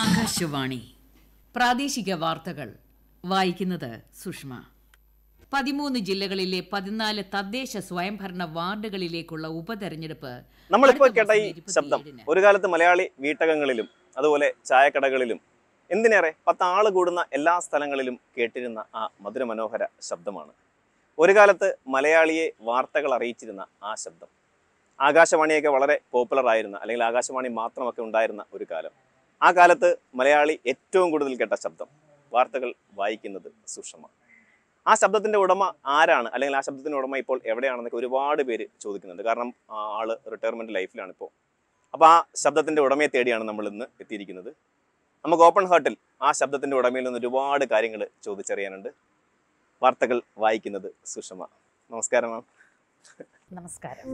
ആകാശവാണി പ്രാദേശിക വാർത്തകൾ വായിക്കുന്നത് സുഷമ പതിമൂന്ന് ജില്ലകളിലെ പതിനാല് തദ്ദേശ സ്വയംഭരണ വാർഡുകളിലേക്കുള്ള ഉപതെരഞ്ഞെടുപ്പ് നമ്മളിപ്പോൾ കേട്ട ഈ ശബ്ദം ഒരു കാലത്ത് മലയാളി വീട്ടകങ്ങളിലും അതുപോലെ ചായക്കടകളിലും എന്തിനേറെ പത്താള് കൂടുന്ന എല്ലാ സ്ഥലങ്ങളിലും കേട്ടിരുന്ന ആ മധുരമനോഹര ശബ്ദമാണ് ഒരു കാലത്ത് മലയാളിയെ വാർത്തകൾ അറിയിച്ചിരുന്ന ആ ശബ്ദം ആകാശവാണിയൊക്കെ വളരെ പോപ്പുലർ ആയിരുന്ന അല്ലെങ്കിൽ ആകാശവാണി മാത്രമൊക്കെ ഉണ്ടായിരുന്ന ഒരു കാലം ആ കാലത്ത് മലയാളി ഏറ്റവും കൂടുതൽ കേട്ട ശബ്ദം വാർത്തകൾ വായിക്കുന്നത് സുഷമ ആ ശബ്ദത്തിൻ്റെ ഉടമ ആരാണ് അല്ലെങ്കിൽ ആ ശബ്ദത്തിൻ്റെ ഉടമ ഇപ്പോൾ എവിടെയാണെന്നൊക്കെ ഒരുപാട് പേര് ചോദിക്കുന്നുണ്ട് കാരണം ആൾ റിട്ടയർമെൻ്റ് ലൈഫിലാണ് ഇപ്പോൾ അപ്പോൾ ആ ശബ്ദത്തിൻ്റെ ഉടമയെ തേടിയാണ് നമ്മൾ ഇന്ന് എത്തിയിരിക്കുന്നത് നമുക്ക് ഓപ്പൺ ഹാർട്ടിൽ ആ ശബ്ദത്തിൻ്റെ ഉടമയിൽ നിന്ന് ഒരുപാട് കാര്യങ്ങൾ ചോദിച്ചറിയാനുണ്ട് വാർത്തകൾ വായിക്കുന്നത് സുഷമ നമസ്കാരം മാം നമസ്കാരം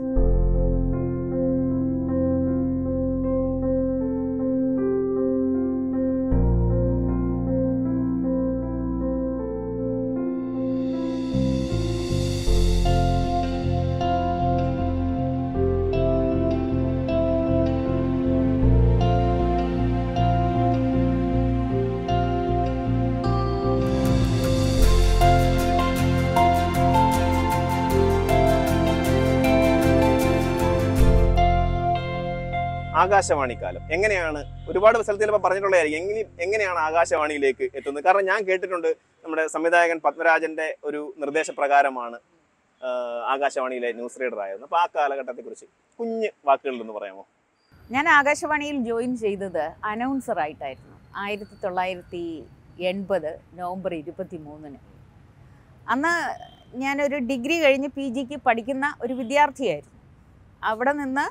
ആകാശവാണി കാലം എങ്ങനെയാണ് ഒരുപാട് സ്ഥലത്ത് ചിലപ്പോൾ പറഞ്ഞിട്ടുള്ളതായിരിക്കും എങ്ങനെ എങ്ങനെയാണ് ആകാശവാണിയിലേക്ക് എത്തുന്നത് കാരണം ഞാൻ കേട്ടിട്ടുണ്ട് നമ്മുടെ സംവിധായകൻ പത്മരാജന്റെ ഒരു നിർദ്ദേശപ്രകാരമാണ് ആകാശവാണിയിലെ ന്യൂസ് റീഡർ ആയിരുന്നു അപ്പോൾ ആ കാലഘട്ടത്തെ കുറിച്ച് കുഞ്ഞ് വാക്കുകളിൽ ഒന്ന് പറയാമോ ഞാൻ ആകാശവാണിയിൽ ജോയിൻ ചെയ്തത് അനൗൺസർ ആയിട്ടായിരുന്നു ആയിരത്തി തൊള്ളായിരത്തി എൺപത് നവംബർ ഇരുപത്തി മൂന്നിന് അന്ന് ഞാനൊരു ഡിഗ്രി കഴിഞ്ഞ് പി ജിക്ക് പഠിക്കുന്ന ഒരു വിദ്യാർത്ഥിയായിരുന്നു അവിടെ നിന്ന്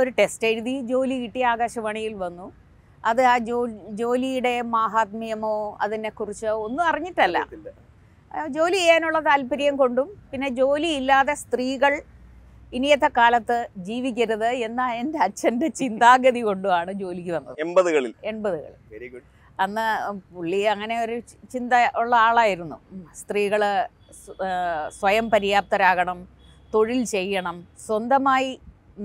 ഒരു ടെസ്റ്റ് എഴുതി ജോലി കിട്ടി ആകാശവാണിയിൽ വന്നു അത് ആ ജോ ജോലിയുടെ മാഹാത്മ്യമോ അതിനെക്കുറിച്ചോ ഒന്നും അറിഞ്ഞിട്ടല്ല ജോലി ചെയ്യാനുള്ള താല്പര്യം കൊണ്ടും പിന്നെ ജോലി ഇല്ലാതെ സ്ത്രീകൾ ഇനിയത്തെ കാലത്ത് ജീവിക്കരുത് എന്ന എൻ്റെ അച്ഛൻ്റെ ചിന്താഗതി കൊണ്ടുമാണ് ജോലിക്ക് വന്നത് എൺപതുകളിൽ എൺപതുകൾ വെരി ഗുഡ് അന്ന് പുള്ളി അങ്ങനെ ഒരു ചിന്ത ഉള്ള ആളായിരുന്നു സ്ത്രീകൾ സ്വയം പര്യാപ്തരാകണം തൊഴിൽ ചെയ്യണം സ്വന്തമായി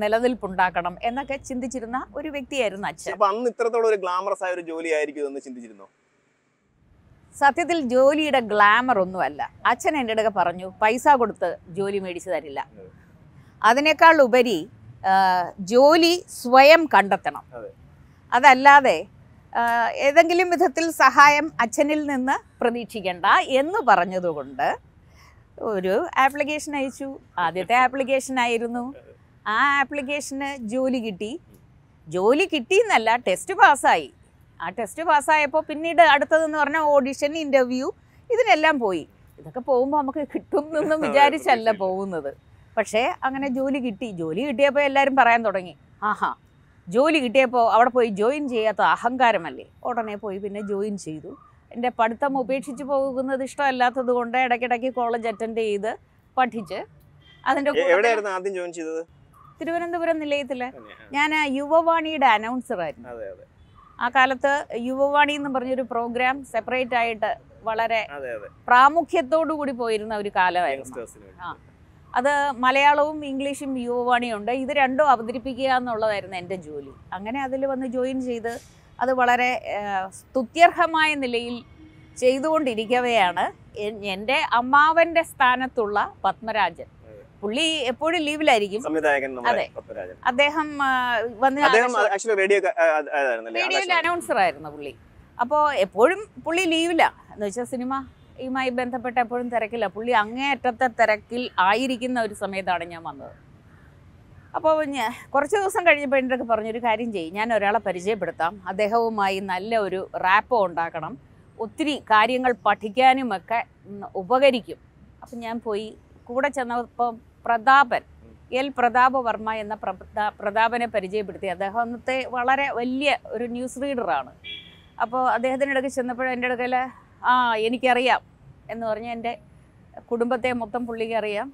നിലനിൽപ്പുണ്ടാക്കണം എന്നൊക്കെ ചിന്തിച്ചിരുന്ന ഒരു വ്യക്തിയായിരുന്നു അച്ഛൻ അന്ന് ഇത്രത്തോളം ഒരു ഗ്ലാമറസ് ആയ ഒരു ജോലി ആയിരിക്കും എന്ന് ചിന്തിച്ചിരുന്നോ സത്യത്തിൽ ജോലിയുടെ ഗ്ലാമർ ഒന്നുമല്ല അച്ഛൻ എൻ്റെ അടുക്ക പറഞ്ഞു പൈസ കൊടുത്ത് ജോലി മേടിച്ചു തരില്ല അതിനേക്കാൾ ഉപരി ജോലി സ്വയം കണ്ടെത്തണം അതല്ലാതെ ഏതെങ്കിലും വിധത്തിൽ സഹായം അച്ഛനിൽ നിന്ന് പ്രതീക്ഷിക്കേണ്ട എന്ന് പറഞ്ഞതുകൊണ്ട് ഒരു ആപ്ലിക്കേഷൻ അയച്ചു ആദ്യത്തെ ആപ്ലിക്കേഷൻ ആയിരുന്നു ആ ആപ്ലിക്കേഷന് ജോലി കിട്ടി ജോലി കിട്ടിയെന്നല്ല ടെസ്റ്റ് പാസ്സായി ആ ടെസ്റ്റ് പാസ്സായപ്പോൾ പിന്നീട് അടുത്തതെന്ന് പറഞ്ഞാൽ ഓഡിഷൻ ഇൻ്റർവ്യൂ ഇതിനെല്ലാം പോയി ഇതൊക്കെ പോകുമ്പോൾ നമുക്ക് കിട്ടുമെന്നൊന്നും വിചാരിച്ചല്ല പോകുന്നത് പക്ഷേ അങ്ങനെ ജോലി കിട്ടി ജോലി കിട്ടിയപ്പോൾ എല്ലാവരും പറയാൻ തുടങ്ങി ആഹാ ജോലി കിട്ടിയപ്പോൾ അവിടെ പോയി ജോയിൻ ചെയ്യാത്ത അഹങ്കാരമല്ലേ ഉടനെ പോയി പിന്നെ ജോയിൻ ചെയ്തു എൻ്റെ പഠിത്തം ഉപേക്ഷിച്ച് പോകുന്നത് ഇഷ്ടമല്ലാത്തത് കൊണ്ട് ഇടയ്ക്കിടയ്ക്ക് കോളേജ് അറ്റൻഡ് ചെയ്ത് പഠിച്ച് അതിൻ്റെ എവിടെയായിരുന്നു ആദ്യം ജോയിൻ ചെയ്തത് തിരുവനന്തപുരം നിലയത്തില് ഞാൻ യുവവാണിയുടെ അനൗൺസർ ആയിരുന്നു ആ കാലത്ത് യുവവാണി എന്ന് പറഞ്ഞൊരു പ്രോഗ്രാം സെപ്പറേറ്റ് ആയിട്ട് വളരെ പ്രാമുഖ്യത്തോടു കൂടി പോയിരുന്ന ഒരു കാലമായിരുന്നു അത് മലയാളവും ഇംഗ്ലീഷും യുവവാണിയും ഉണ്ട് ഇത് രണ്ടും അവതരിപ്പിക്കുക എന്നുള്ളതായിരുന്നു എൻ്റെ ജോലി അങ്ങനെ അതിൽ വന്ന് ജോയിൻ ചെയ്ത് അത് വളരെ സ്തുത്യർഹമായ നിലയിൽ ചെയ്തുകൊണ്ടിരിക്കവെയാണ് എൻ്റെ അമ്മാവൻ്റെ സ്ഥാനത്തുള്ള പത്മരാജൻ പുള്ളി എപ്പോഴും ലീവിലായിരിക്കും സംവിധായകൻ അതെ അദ്ദേഹം വന്ന് റേഡിയോയിൽ അനൗൺസർ ആയിരുന്നു പുള്ളി അപ്പോൾ എപ്പോഴും പുള്ളി ലീവിലാണ് എന്ന് വെച്ചാൽ സിനിമ യുമായി ബന്ധപ്പെട്ട എപ്പോഴും തിരക്കില്ല പുള്ളി അങ്ങേയറ്റത്തെ തിരക്കിൽ ആയിരിക്കുന്ന ഒരു സമയത്താണ് ഞാൻ വന്നത് അപ്പോൾ ഞാൻ കുറച്ച് ദിവസം കഴിഞ്ഞപ്പോൾ എൻ്റെ അടുത്ത് പറഞ്ഞൊരു കാര്യം ചെയ്യും ഞാൻ ഒരാളെ പരിചയപ്പെടുത്താം അദ്ദേഹവുമായി നല്ല ഒരു റാപ്പോ ഉണ്ടാക്കണം ഒത്തിരി കാര്യങ്ങൾ പഠിക്കാനുമൊക്കെ ഉപകരിക്കും അപ്പം ഞാൻ പോയി കൂടെ ചെന്നപ്പം പ്രതാപൻ എൽ പ്രതാപവർമ്മ എന്ന പ്രതാപനെ പരിചയപ്പെടുത്തി അദ്ദേഹത്തെ വളരെ വലിയ ഒരു ന്യൂസ് റീഡറാണ് അപ്പോൾ അദ്ദേഹത്തിൻ്റെ ഇടയ്ക്ക് ചെന്നപ്പോൾ എൻ്റെ അടുക്കൽ ആ എനിക്കറിയാം എന്ന് പറഞ്ഞ് എൻ്റെ കുടുംബത്തെ മൊത്തം പുള്ളിക്ക് അറിയാം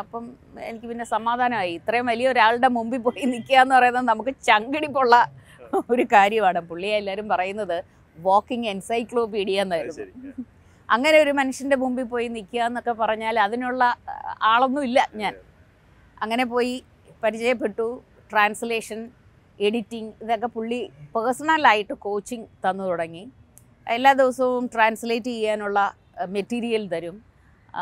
അപ്പം എനിക്ക് പിന്നെ സമാധാനമായി ഇത്രയും വലിയ ഒരാളുടെ മുമ്പിൽ പോയി നിൽക്കുക എന്ന് പറയുന്നത് നമുക്ക് പൊള്ള ഒരു കാര്യമാണ് പുള്ളിയെ എല്ലാവരും പറയുന്നത് വാക്കിംഗ് എൻസൈക്ലോപീഡിയ എന്നായിരുന്നു അങ്ങനെ ഒരു മനുഷ്യൻ്റെ മുമ്പിൽ പോയി നിൽക്കുക എന്നൊക്കെ പറഞ്ഞാൽ അതിനുള്ള ആളൊന്നുമില്ല ഞാൻ അങ്ങനെ പോയി പരിചയപ്പെട്ടു ട്രാൻസ്ലേഷൻ എഡിറ്റിംഗ് ഇതൊക്കെ പുള്ളി പേഴ്സണലായിട്ട് കോച്ചിങ് തന്നു തുടങ്ങി എല്ലാ ദിവസവും ട്രാൻസ്ലേറ്റ് ചെയ്യാനുള്ള മെറ്റീരിയൽ തരും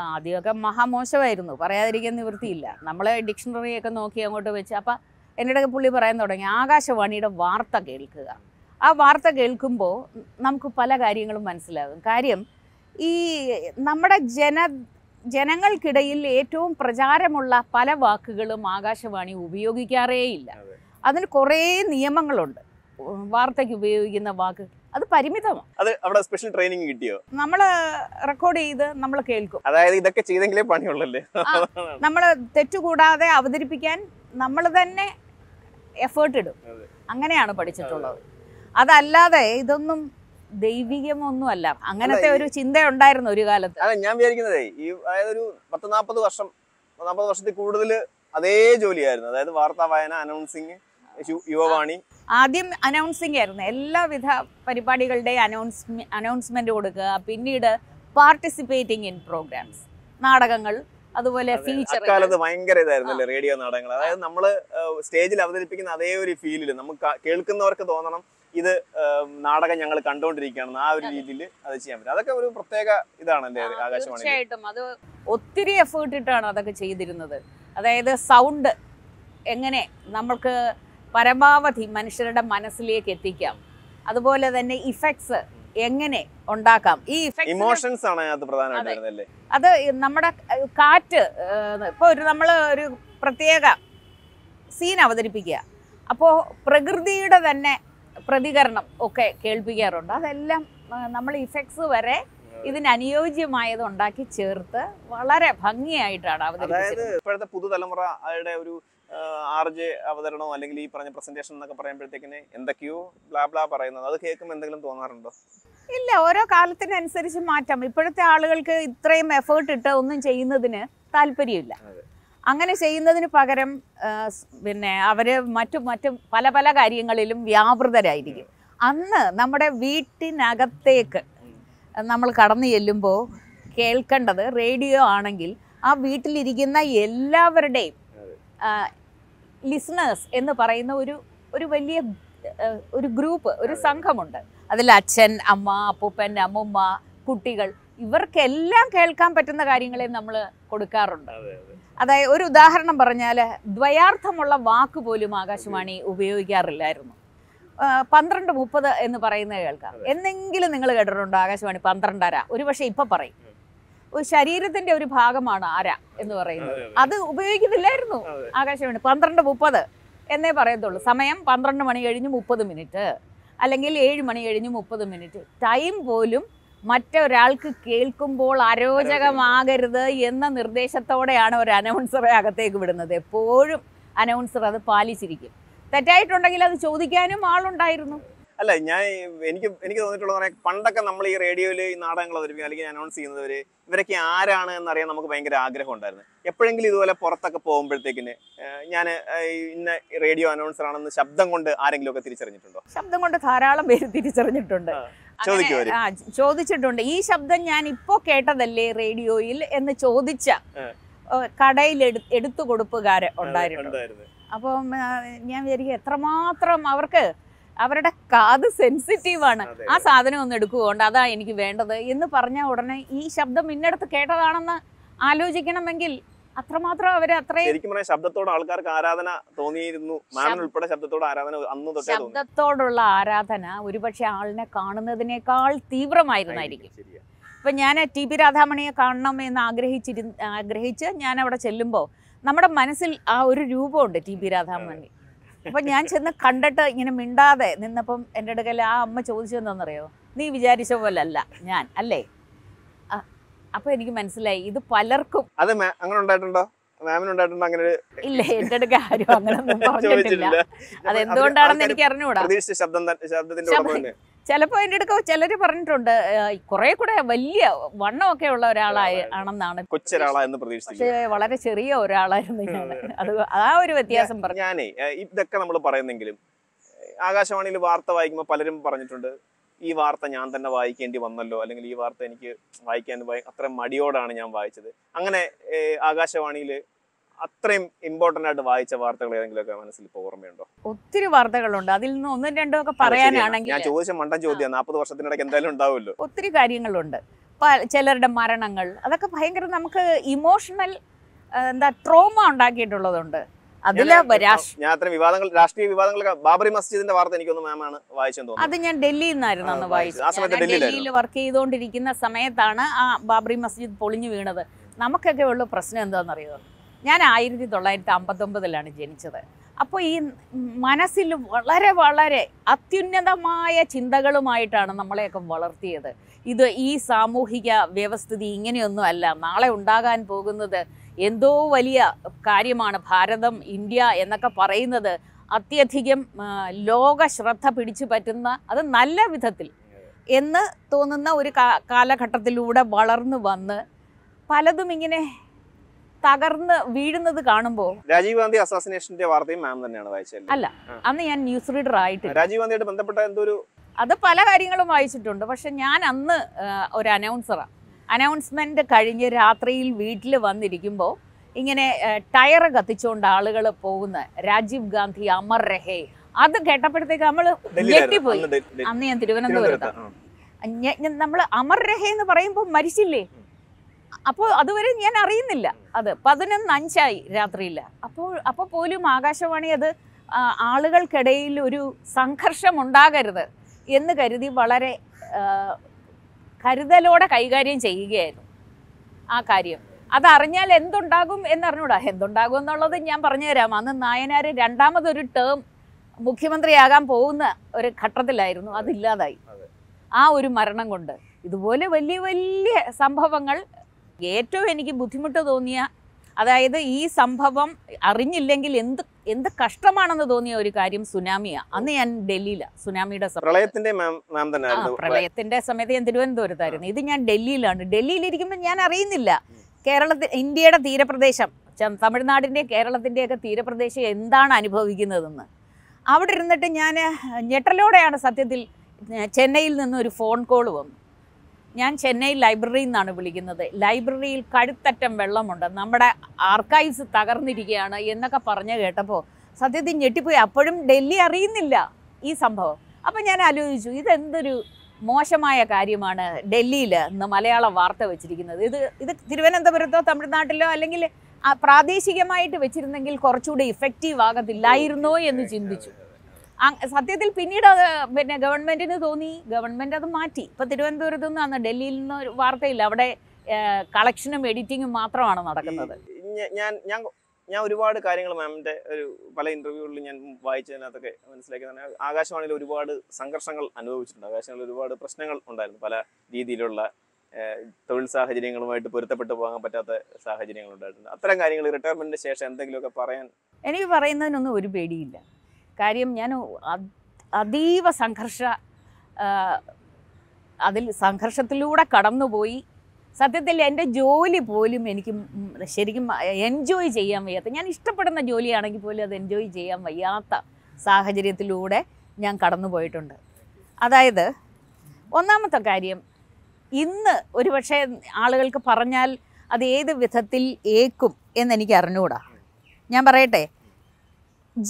ആദ്യമൊക്കെ മഹാമോശമായിരുന്നു പറയാതിരിക്കാൻ നിവൃത്തിയില്ല നമ്മളെ ഡിക്ഷണറിയൊക്കെ നോക്കി അങ്ങോട്ട് വെച്ച് അപ്പം എന്നിടൊക്കെ പുള്ളി പറയാൻ തുടങ്ങി ആകാശവാണിയുടെ വാർത്ത കേൾക്കുക ആ വാർത്ത കേൾക്കുമ്പോൾ നമുക്ക് പല കാര്യങ്ങളും മനസ്സിലാകും കാര്യം ഈ നമ്മുടെ ജന ജനങ്ങൾക്കിടയിൽ ഏറ്റവും പ്രചാരമുള്ള പല വാക്കുകളും ആകാശവാണി ഉപയോഗിക്കാറേയില്ല അതിന് കുറേ നിയമങ്ങളുണ്ട് വാർത്തയ്ക്ക് ഉപയോഗിക്കുന്ന വാക്ക് അത് പരിമിതമാണ് അത് അവിടെ സ്പെഷ്യൽ ട്രെയിനിങ് കിട്ടിയോ നമ്മൾ റെക്കോർഡ് ചെയ്ത് നമ്മൾ കേൾക്കും അതായത് ഇതൊക്കെ ചെയ്തെങ്കിലേ പണിയുള്ളല്ലേ നമ്മൾ തെറ്റുകൂടാതെ അവതരിപ്പിക്കാൻ നമ്മൾ തന്നെ എഫേർട്ട് ഇടും അങ്ങനെയാണ് പഠിച്ചിട്ടുള്ളത് അതല്ലാതെ ഇതൊന്നും ദൈവികമൊന്നുമല്ല അങ്ങനത്തെ ഒരു ചിന്ത ഉണ്ടായിരുന്നു ഒരു കാലത്ത് അല്ല ഞാൻ വിചാരിക്കുന്നതേ ഈ അതായത് ഒരു പത്ത് നാൽപ്പത് വർഷം നാൽപ്പത് വർഷത്തിൽ കൂടുതൽ അതേ ജോലിയായിരുന്നു അതായത് വാർത്താ വായന അനൗൺസിങ് യുവവാണി ആദ്യം അനൗൺസിങ് ആയിരുന്നു എല്ലാവിധ പരിപാടികളുടെയും അനൗൺസ് അനൗൺസ്മെന്റ് കൊടുക്കുക പിന്നീട് പാർട്ടിസിപ്പേറ്റിംഗ് ഇൻ പ്രോഗ്രാംസ് നാടകങ്ങൾ അതുപോലെ ഫീച്ചർ കാലത്ത് ഭയങ്കര ഇതായിരുന്നല്ലേ റേഡിയോ നാടകങ്ങൾ അതായത് നമ്മൾ സ്റ്റേജിൽ അവതരിപ്പിക്കുന്ന അതേ ഒരു ഫീലില് നമുക്ക് കേൾക്കുന്നവർക്ക് തോന്നണം ഇത് നാടകം ഞങ്ങൾ കണ്ടുകൊണ്ടിരിക്കുകയാണ് ആ ഒരു രീതിയിൽ അത് ചെയ്യാൻ പറ്റും അതൊക്കെ ഒരു പ്രത്യേക ഇതാണ് ആകാശവാണി തീർച്ചയായിട്ടും അത് ഒത്തിരി എഫേർട്ട് ഇട്ടാണ് അതൊക്കെ ചെയ്തിരുന്നത് അതായത് സൗണ്ട് എങ്ങനെ നമ്മൾക്ക് പരമാവധി മനുഷ്യരുടെ മനസ്സിലേക്ക് എത്തിക്കാം അതുപോലെ തന്നെ ഇഫക്ട്സ് എങ്ങനെ ഉണ്ടാക്കാം ഈ ഇമോഷൻസ് ആണ് അത് അത് നമ്മുടെ കാറ്റ് ഇപ്പോൾ ഒരു നമ്മൾ ഒരു പ്രത്യേക സീൻ അവതരിപ്പിക്കുക അപ്പോൾ പ്രകൃതിയുടെ തന്നെ പ്രതികരണം ഒക്കെ കേൾപ്പിക്കാറുണ്ട് അതെല്ലാം നമ്മൾ ഇഫക്ട്സ് വരെ ഇതിന് അനുയോജ്യമായത് ഉണ്ടാക്കി ചേർത്ത് വളരെ ഭംഗിയായിട്ടാണ് അതായത് ഇപ്പോഴത്തെ പുതുതലമുറ അവരുടെ ഒരു ആർ ജെ അവതരണോ അല്ലെങ്കിൽ ഈ പറഞ്ഞ പ്രസന്റേഷൻ എന്നൊക്കെ പറയുമ്പോഴത്തേക്കിന് എന്തൊക്കെയോ ബ്ലാബ്ലാ പറയുന്നത് അത് കേൾക്കുമ്പോൾ എന്തെങ്കിലും തോന്നാറുണ്ടോ ഇല്ല ഓരോ കാലത്തിനനുസരിച്ച് മാറ്റം ഇപ്പോഴത്തെ ആളുകൾക്ക് ഇത്രയും എഫേർട്ട് ഇട്ട് ഒന്നും ചെയ്യുന്നതിന് താല്പര്യമില്ല അങ്ങനെ ചെയ്യുന്നതിന് പകരം പിന്നെ അവർ മറ്റു മറ്റു പല പല കാര്യങ്ങളിലും വ്യാപൃതരായിരിക്കും അന്ന് നമ്മുടെ വീട്ടിനകത്തേക്ക് നമ്മൾ കടന്നു ചെല്ലുമ്പോൾ കേൾക്കേണ്ടത് റേഡിയോ ആണെങ്കിൽ ആ വീട്ടിലിരിക്കുന്ന എല്ലാവരുടെയും ലിസണേഴ്സ് എന്ന് പറയുന്ന ഒരു ഒരു വലിയ ഒരു ഗ്രൂപ്പ് ഒരു സംഘമുണ്ട് അതിൽ അച്ഛൻ അമ്മ അപ്പൂപ്പൻ അമ്മുമ്മ കുട്ടികൾ ഇവർക്കെല്ലാം കേൾക്കാൻ പറ്റുന്ന കാര്യങ്ങളെ നമ്മൾ കൊടുക്കാറുണ്ട് അതായത് ഒരു ഉദാഹരണം പറഞ്ഞാൽ ദ്വയാർത്ഥമുള്ള വാക്ക് പോലും ആകാശവാണി ഉപയോഗിക്കാറില്ലായിരുന്നു പന്ത്രണ്ട് മുപ്പത് എന്ന് പറയുന്നത് കേൾക്കാം എന്തെങ്കിലും നിങ്ങൾ കേട്ടിട്ടുണ്ടോ ആകാശവാണി പന്ത്രണ്ടര ഒരു പക്ഷേ ഇപ്പം പറയും ഒരു ശരീരത്തിന്റെ ഒരു ഭാഗമാണ് അര എന്ന് പറയുന്നത് അത് ഉപയോഗിക്കുന്നില്ലായിരുന്നു ആകാശവാണി പന്ത്രണ്ട് മുപ്പത് എന്നേ പറയത്തുള്ളൂ സമയം പന്ത്രണ്ട് മണി കഴിഞ്ഞ് മുപ്പത് മിനിറ്റ് അല്ലെങ്കിൽ ഏഴ് മണി കഴിഞ്ഞ് മുപ്പത് മിനിറ്റ് ടൈം പോലും മറ്റൊരാൾക്ക് കേൾക്കുമ്പോൾ അരോചകമാകരുത് എന്ന നിർദ്ദേശത്തോടെയാണ് ഒരു അനൗൺസറെ അകത്തേക്ക് വിടുന്നത് എപ്പോഴും അനൗൺസർ അത് പാലിച്ചിരിക്കും തെറ്റായിട്ടുണ്ടെങ്കിൽ അത് ചോദിക്കാനും ആളുണ്ടായിരുന്നു അല്ല ഞാൻ എനിക്ക് എനിക്ക് തോന്നിയിട്ടുള്ള പണ്ടൊക്കെ നമ്മൾ ഈ റേഡിയോയിൽ ഈ നാടകങ്ങൾ അവതരിപ്പിക്കുക അല്ലെങ്കിൽ അനൗൺസ് ചെയ്യുന്നവർ ഇവരൊക്കെ ആരാണ് എന്നറിയാൻ നമുക്ക് ഭയങ്കര ആഗ്രഹം ഉണ്ടായിരുന്നു എപ്പോഴെങ്കിലും ഇതുപോലെ പുറത്തൊക്കെ പോകുമ്പോഴത്തേക്കിന് ഞാൻ ഇന്ന റേഡിയോ അനൗൺസർ ആണെന്ന് ശബ്ദം കൊണ്ട് ആരെങ്കിലും ഒക്കെ തിരിച്ചറിഞ്ഞിട്ടുണ്ടോ ശബ്ദം കൊണ്ട് ധാരാളം പേര് തിരിച്ചറിഞ്ഞിട്ടുണ്ട് ചോദിച്ചിട്ടുണ്ട് ഈ ശബ്ദം ഞാൻ ഇപ്പോ കേട്ടതല്ലേ റേഡിയോയിൽ എന്ന് ചോദിച്ച കടയിൽ എടുത്തു കൊടുപ്പുകാര് ഉണ്ടായിരുന്നു അപ്പം ഞാൻ വിചാരിക്കും എത്രമാത്രം അവർക്ക് അവരുടെ കാത് ആണ് ആ സാധനം ഒന്ന് എടുക്കുകൊണ്ട് അതാ എനിക്ക് വേണ്ടത് എന്ന് പറഞ്ഞ ഉടനെ ഈ ശബ്ദം ഇന്നടത്ത് കേട്ടതാണെന്ന് ആലോചിക്കണമെങ്കിൽ അത്രമാത്രം അവര് അത്രയും ശബ്ദത്തോട് ആൾക്കാർക്ക് ആരാധന തോന്നിയിരുന്നു ഉൾപ്പെടെ ശബ്ദത്തോട് ആരാധന അന്ന് ശബ്ദത്തോടുള്ള ആരാധന ഒരുപക്ഷെ ആളിനെ കാണുന്നതിനേക്കാൾ തീവ്രമായിരുന്നായിരിക്കും ഇപ്പൊ ഞാൻ ടി പി രാധാമണിയെ കാണണം എന്ന് ആഗ്രഹിച്ചിരു ആഗ്രഹിച്ച് ഞാൻ അവിടെ ചെല്ലുമ്പോൾ നമ്മുടെ മനസ്സിൽ ആ ഒരു രൂപമുണ്ട് ടി പി രാധാമണി അപ്പൊ ഞാൻ ചെന്ന് കണ്ടിട്ട് ഇങ്ങനെ മിണ്ടാതെ നിന്നപ്പം എൻ്റെ അടുക്കൽ ആ അമ്മ ചോദിച്ചതെന്നറിയോ നീ വിചാരിച്ച പോലല്ല ഞാൻ അല്ലേ അപ്പൊ എനിക്ക് മനസ്സിലായി ഇത് പലർക്കും അത് അങ്ങനെ ഉണ്ടായിട്ടുണ്ടോ മാമിനുണ്ടായിട്ടുണ്ടോ അങ്ങനെ ഇല്ല എന്റെ അടുക്ക ആരും അങ്ങനൊന്നും പറഞ്ഞിട്ടില്ല അതെന്തുകൊണ്ടാണെന്ന് എനിക്ക് അറിഞ്ഞുകൂടാ ശബ്ദത്തിന്റെ ചിലപ്പോൾ എൻ്റെ അടുക്ക ചിലര് പറഞ്ഞിട്ടുണ്ട് കുറെ കൂടെ വലിയ വണ്ണമൊക്കെ ഉള്ള ഒരാളായി ആണെന്നാണ് പക്ഷേ വളരെ ചെറിയ ഒരാളായിരുന്നു അത് ആ ഒരു വ്യത്യാസം പറഞ്ഞു ഞാനേ ഇതൊക്കെ നമ്മൾ പറയുന്നെങ്കിലും ആകാശവാണിയിൽ വാർത്ത വായിക്കുമ്പോൾ പലരും പറഞ്ഞിട്ടുണ്ട് ഈ വാർത്ത ഞാൻ തന്നെ വായിക്കേണ്ടി വന്നല്ലോ അല്ലെങ്കിൽ ഈ വാർത്ത എനിക്ക് വായിക്കാൻ അത്ര മടിയോടാണ് ഞാൻ വായിച്ചത് അങ്ങനെ ആകാശവാണിയിൽ അത്രയും ഇമ്പോർട്ടന്റ് ആയിട്ട് വായിച്ച വാർത്തകൾ ഏതെങ്കിലുമൊക്കെ മനസ്സിൽ ഇപ്പോൾ ഓർമ്മയുണ്ടോ ഒത്തിരി വാർത്തകളുണ്ട് അതിൽ നിന്ന് ഒന്നും രണ്ടും ഒക്കെ പറയാനാണെങ്കിൽ ഞാൻ ചോദിച്ച മണ്ടൻ ചോദ്യം നാൽപ്പത് വർഷത്തിനിടയ്ക്ക് എന്തായാലും ഉണ്ടാവുമല്ലോ ഒത്തിരി കാര്യങ്ങളുണ്ട് ചിലരുടെ മരണങ്ങൾ അതൊക്കെ ഭയങ്കര നമുക്ക് ഇമോഷണൽ എന്താ ട്രോമ ഉണ്ടാക്കിയിട്ടുള്ളതുണ്ട് അതിലെ ഞാൻ വിവാദങ്ങൾ രാഷ്ട്രീയ വിവാദങ്ങളൊക്കെ ബാബറി മസ്ജിദിന്റെ വാർത്ത എനിക്കൊന്ന് മാമാണ് വായിച്ചെന്ന് തോന്നുന്നു അത് ഞാൻ ഡൽഹിയിൽ നിന്നായിരുന്നു അന്ന് വായിച്ചത് ഡൽഹിയിൽ വർക്ക് ചെയ്തുകൊണ്ടിരിക്കുന്ന സമയത്താണ് ആ ബാബറി മസ്ജിദ് പൊളിഞ്ഞു വീണത് നമുക്കൊക്കെ ഉള്ള പ്രശ്നം എന്താണെന്നറിയോ ഞാൻ ആയിരത്തി തൊള്ളായിരത്തി അമ്പത്തൊമ്പതിലാണ് ജനിച്ചത് അപ്പോൾ ഈ മനസ്സിൽ വളരെ വളരെ അത്യുന്നതമായ ചിന്തകളുമായിട്ടാണ് നമ്മളെയൊക്കെ വളർത്തിയത് ഇത് ഈ സാമൂഹിക വ്യവസ്ഥിതി ഇങ്ങനെയൊന്നും അല്ല നാളെ ഉണ്ടാകാൻ പോകുന്നത് എന്തോ വലിയ കാര്യമാണ് ഭാരതം ഇന്ത്യ എന്നൊക്കെ പറയുന്നത് അത്യധികം ലോക ശ്രദ്ധ പിടിച്ചു പറ്റുന്ന അത് നല്ല വിധത്തിൽ എന്ന് തോന്നുന്ന ഒരു കാലഘട്ടത്തിലൂടെ വളർന്നു വന്ന് പലതും ഇങ്ങനെ തകർന്ന് വീഴുന്നത് കാണുമ്പോൾ രാജീവ് ഗാന്ധി അസാസിനേഷന്റെ വാർത്തയും മാം തന്നെയാണ് വായിച്ചത് അല്ല അന്ന് ഞാൻ ന്യൂസ് റീഡർ ആയിട്ട് രാജീവ് ഗാന്ധിയായിട്ട് ബന്ധപ്പെട്ട എന്തൊരു അത് പല കാര്യങ്ങളും വായിച്ചിട്ടുണ്ട് പക്ഷെ ഞാൻ അന്ന് ഒരു അനൗൺസറാണ് അനൗൺസ്മെൻ്റ് കഴിഞ്ഞ് രാത്രിയിൽ വീട്ടിൽ വന്നിരിക്കുമ്പോൾ ഇങ്ങനെ ടയർ കത്തിച്ചുകൊണ്ട് ആളുകൾ പോകുന്ന രാജീവ് ഗാന്ധി അമർ രഹേ അത് കേട്ടപ്പോഴത്തേക്ക് നമ്മൾ ഞെട്ടിപ്പോയി അന്ന് ഞാൻ തിരുവനന്തപുരത്ത് നമ്മൾ അമർ രഹേ എന്ന് പറയുമ്പോൾ മരിച്ചില്ലേ അപ്പോൾ അതുവരെ ഞാൻ അറിയുന്നില്ല അത് പതിനൊന്ന് അഞ്ചായി രാത്രിയില്ല അപ്പോൾ അപ്പോൾ പോലും ആകാശവാണി അത് ആളുകൾക്കിടയിൽ ഒരു സംഘർഷം ഉണ്ടാകരുത് എന്ന് കരുതി വളരെ കരുതലോടെ കൈകാര്യം ചെയ്യുകയായിരുന്നു ആ കാര്യം അതറിഞ്ഞാൽ എന്തുണ്ടാകും എന്നറിഞ്ഞൂടാ എന്തുണ്ടാകും എന്നുള്ളത് ഞാൻ പറഞ്ഞുതരാം അന്ന് നായനാർ രണ്ടാമതൊരു ടേം മുഖ്യമന്ത്രിയാകാൻ പോകുന്ന ഒരു ഘട്ടത്തിലായിരുന്നു അതില്ലാതായി ആ ഒരു മരണം കൊണ്ട് ഇതുപോലെ വലിയ വലിയ സംഭവങ്ങൾ ഏറ്റവും എനിക്ക് ബുദ്ധിമുട്ട് തോന്നിയ അതായത് ഈ സംഭവം അറിഞ്ഞില്ലെങ്കിൽ എന്ത് എന്ത് കഷ്ടമാണെന്ന് തോന്നിയ ഒരു കാര്യം സുനാമിയാ അന്ന് ഞാൻ ഡൽഹിയിലാണ് സുനാമിയുടെ പ്രളയത്തിന്റെ പ്രളയത്തിന്റെ സമയത്ത് ഞാൻ തിരുവനന്തപുരത്തായിരുന്നു ഇത് ഞാൻ ഡൽഹിയിലാണ് ഡൽഹിയിലിരിക്കുമ്പോൾ ഞാൻ അറിയുന്നില്ല കേരളത്തിൽ ഇന്ത്യയുടെ തീരപ്രദേശം തമിഴ്നാടിൻ്റെയും കേരളത്തിൻ്റെയൊക്കെ തീരപ്രദേശം എന്താണ് അനുഭവിക്കുന്നതെന്ന് അവിടെ ഇരുന്നിട്ട് ഞാൻ ഞെട്ടലോടെയാണ് സത്യത്തിൽ ചെന്നൈയിൽ നിന്ന് ഒരു ഫോൺ കോൾ വന്നു ഞാൻ ചെന്നൈ ലൈബ്രറിയിൽ നിന്നാണ് വിളിക്കുന്നത് ലൈബ്രറിയിൽ കഴുത്തറ്റം വെള്ളമുണ്ട് നമ്മുടെ ആർക്കൈവ്സ് തകർന്നിരിക്കുകയാണ് എന്നൊക്കെ പറഞ്ഞു കേട്ടപ്പോൾ സത്യത്തിൽ ഞെട്ടിപ്പോയി അപ്പോഴും ഡൽഹി അറിയുന്നില്ല ഈ സംഭവം അപ്പം ഞാൻ ആലോചിച്ചു ഇതെന്തൊരു മോശമായ കാര്യമാണ് ഡൽഹിയിൽ ഇന്ന് മലയാള വാർത്ത വെച്ചിരിക്കുന്നത് ഇത് ഇത് തിരുവനന്തപുരത്തോ തമിഴ്നാട്ടിലോ അല്ലെങ്കിൽ പ്രാദേശികമായിട്ട് വെച്ചിരുന്നെങ്കിൽ കുറച്ചുകൂടി ഇഫക്റ്റീവ് ആകത്തില്ലായിരുന്നോ എന്ന് ചിന്തിച്ചു സത്യത്തിൽ പിന്നീട് അത് പിന്നെ ഗവൺമെന്റിന് തോന്നി ഗവൺമെന്റ് അത് മാറ്റി ഇപ്പൊ തിരുവനന്തപുരത്ത് അന്ന് ഡൽഹിയിൽ നിന്ന് ഒരു വാർത്തയില്ല അവിടെ കളക്ഷനും എഡിറ്റിങ്ങും മാത്രമാണ് നടക്കുന്നത് ഞാൻ ഞാൻ ഞാൻ ഒരുപാട് കാര്യങ്ങൾ മാമിന്റെ ഒരു പല ഇന്റർവ്യൂകളിലും ഞാൻ വായിച്ചതിനകത്തൊക്കെ മനസ്സിലാക്കിയതാണ് ആകാശവാണിയിൽ ഒരുപാട് സംഘർഷങ്ങൾ അനുഭവിച്ചിട്ടുണ്ട് ആകാശവാണിയിൽ ഒരുപാട് പ്രശ്നങ്ങൾ ഉണ്ടായിരുന്നു പല രീതിയിലുള്ള തൊഴിൽ സാഹചര്യങ്ങളുമായിട്ട് പൊരുത്തപ്പെട്ടു പോകാൻ പറ്റാത്ത സാഹചര്യങ്ങൾ ഉണ്ടായിട്ടുണ്ട് അത്തരം കാര്യങ്ങൾ റിട്ടയർമെന്റിന് ശേഷം എന്തെങ്കിലുമൊക്കെ പറയാൻ എനിക്ക് പറയുന്നതിനൊന്നും ഒരു പേടിയില്ല കാര്യം ഞാൻ അതീവ സംഘർഷ അതിൽ സംഘർഷത്തിലൂടെ കടന്നുപോയി സത്യത്തിൽ എൻ്റെ ജോലി പോലും എനിക്ക് ശരിക്കും എൻജോയ് ചെയ്യാൻ വയ്യാത്ത ഞാൻ ഇഷ്ടപ്പെടുന്ന ജോലിയാണെങ്കിൽ പോലും അത് എൻജോയ് ചെയ്യാൻ വയ്യാത്ത സാഹചര്യത്തിലൂടെ ഞാൻ കടന്നുപോയിട്ടുണ്ട് അതായത് ഒന്നാമത്തെ കാര്യം ഇന്ന് ഒരുപക്ഷെ ആളുകൾക്ക് പറഞ്ഞാൽ അത് ഏത് വിധത്തിൽ ഏക്കും എന്നെനിക്ക് അറിഞ്ഞുകൂടാ ഞാൻ പറയട്ടെ